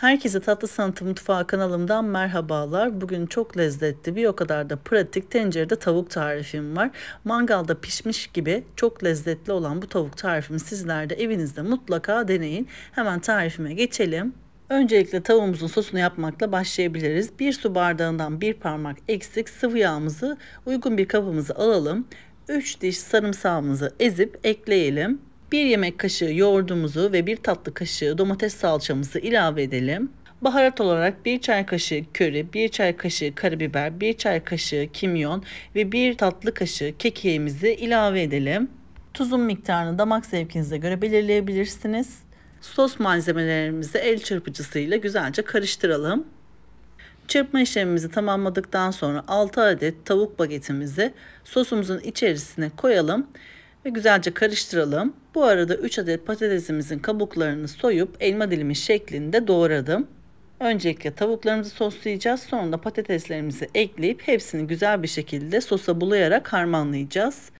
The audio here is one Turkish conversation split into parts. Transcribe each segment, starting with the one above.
Herkese Tatlı Sanatı Mutfağı kanalımdan merhabalar. Bugün çok lezzetli bir o kadar da pratik tencerede tavuk tarifim var. Mangalda pişmiş gibi çok lezzetli olan bu tavuk tarifimi sizler de evinizde mutlaka deneyin. Hemen tarifime geçelim. Öncelikle tavuğumuzun sosunu yapmakla başlayabiliriz. Bir su bardağından bir parmak eksik sıvı yağımızı uygun bir kabımıza alalım. 3 diş sarımsağımızı ezip ekleyelim. 1 yemek kaşığı yoğurdumuzu ve 1 tatlı kaşığı domates salçamızı ilave edelim. Baharat olarak 1 çay kaşığı köri, 1 çay kaşığı karabiber, 1 çay kaşığı kimyon ve 1 tatlı kaşığı kekiğimizi ilave edelim. Tuzun miktarını damak zevkinize göre belirleyebilirsiniz. Sos malzemelerimizi el çırpıcısıyla güzelce karıştıralım. Çırpma işlemimizi tamamladıktan sonra 6 adet tavuk bagetimizi sosumuzun içerisine koyalım ve güzelce karıştıralım. Bu arada 3 adet patatesimizin kabuklarını soyup elma dilimi şeklinde doğradım. Öncelikle tavuklarımızı soslayacağız. Sonra da patateslerimizi ekleyip hepsini güzel bir şekilde sosa bulayarak harmanlayacağız.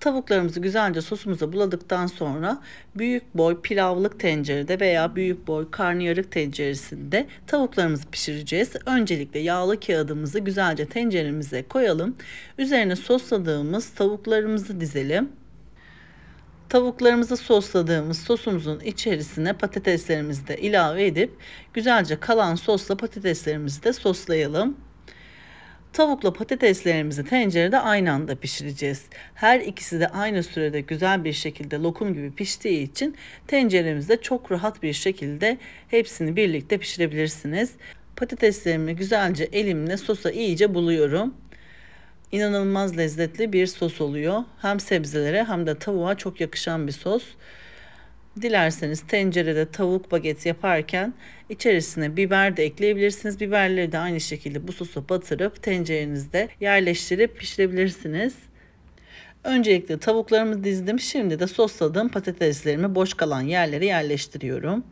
Tavuklarımızı güzelce sosumuza buladıktan sonra büyük boy pilavlık tencerede veya büyük boy karnıyarık tenceresinde tavuklarımızı pişireceğiz. Öncelikle yağlı kağıdımızı güzelce tenceremize koyalım. Üzerine sosladığımız tavuklarımızı dizelim. Tavuklarımızı sosladığımız sosumuzun içerisine patateslerimizi de ilave edip güzelce kalan sosla patateslerimizi de soslayalım. Tavukla patateslerimizi tencerede aynı anda pişireceğiz. Her ikisi de aynı sürede güzel bir şekilde lokum gibi piştiği için tenceremizde çok rahat bir şekilde hepsini birlikte pişirebilirsiniz. Patateslerimi güzelce elimle sosa iyice buluyorum. İnanılmaz lezzetli bir sos oluyor. Hem sebzelere hem de tavuğa çok yakışan bir sos. Dilerseniz tencerede tavuk baget yaparken içerisine biber de ekleyebilirsiniz. Biberleri de aynı şekilde bu sosu batırıp tencerenizde yerleştirip pişirebilirsiniz. Öncelikle tavuklarımı dizdim. Şimdi de sosladığım patateslerimi boş kalan yerlere yerleştiriyorum.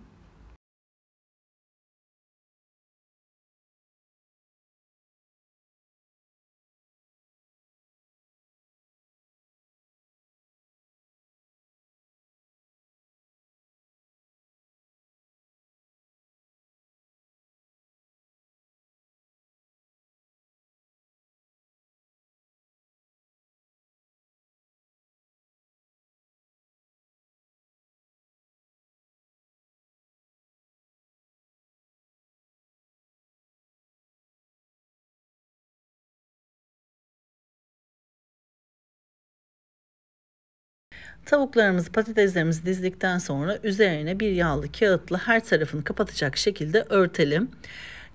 Tavuklarımızı patateslerimizi dizdikten sonra üzerine bir yağlı kağıtla her tarafını kapatacak şekilde örtelim.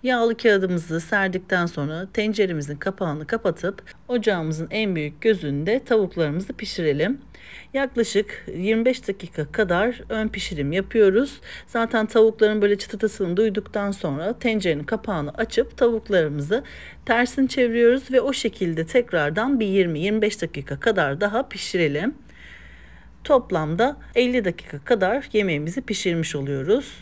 Yağlı kağıdımızı serdikten sonra tenceremizin kapağını kapatıp ocağımızın en büyük gözünde tavuklarımızı pişirelim. Yaklaşık 25 dakika kadar ön pişirim yapıyoruz. Zaten tavukların böyle çıtırtısını duyduktan sonra tencerenin kapağını açıp tavuklarımızı tersini çeviriyoruz ve o şekilde tekrardan bir 20-25 dakika kadar daha pişirelim. Toplamda 50 dakika kadar yemeğimizi pişirmiş oluyoruz.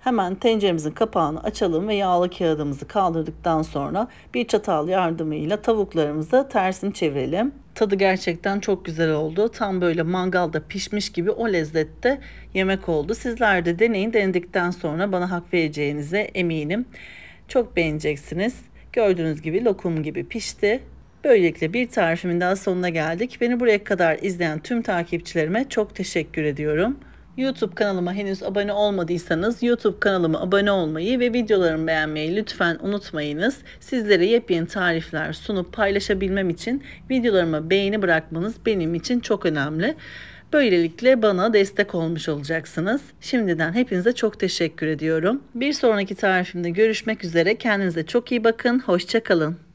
Hemen tenceremizin kapağını açalım ve yağlı kağıdımızı kaldırdıktan sonra bir çatal yardımıyla tavuklarımızı tersini çevirelim. Tadı gerçekten çok güzel oldu. Tam böyle mangalda pişmiş gibi o lezzette yemek oldu. Sizler de deneyin. Denedikten sonra bana hak vereceğinize eminim. Çok beğeneceksiniz. Gördüğünüz gibi lokum gibi pişti. Böylelikle bir tarifimin daha sonuna geldik. Beni buraya kadar izleyen tüm takipçilerime çok teşekkür ediyorum. YouTube kanalıma henüz abone olmadıysanız YouTube kanalıma abone olmayı ve videolarımı beğenmeyi lütfen unutmayınız. Sizlere yepyeni tarifler sunup paylaşabilmem için videolarıma beğeni bırakmanız benim için çok önemli. Böylelikle bana destek olmuş olacaksınız. Şimdiden hepinize çok teşekkür ediyorum. Bir sonraki tarifimde görüşmek üzere. Kendinize çok iyi bakın. Hoşçakalın.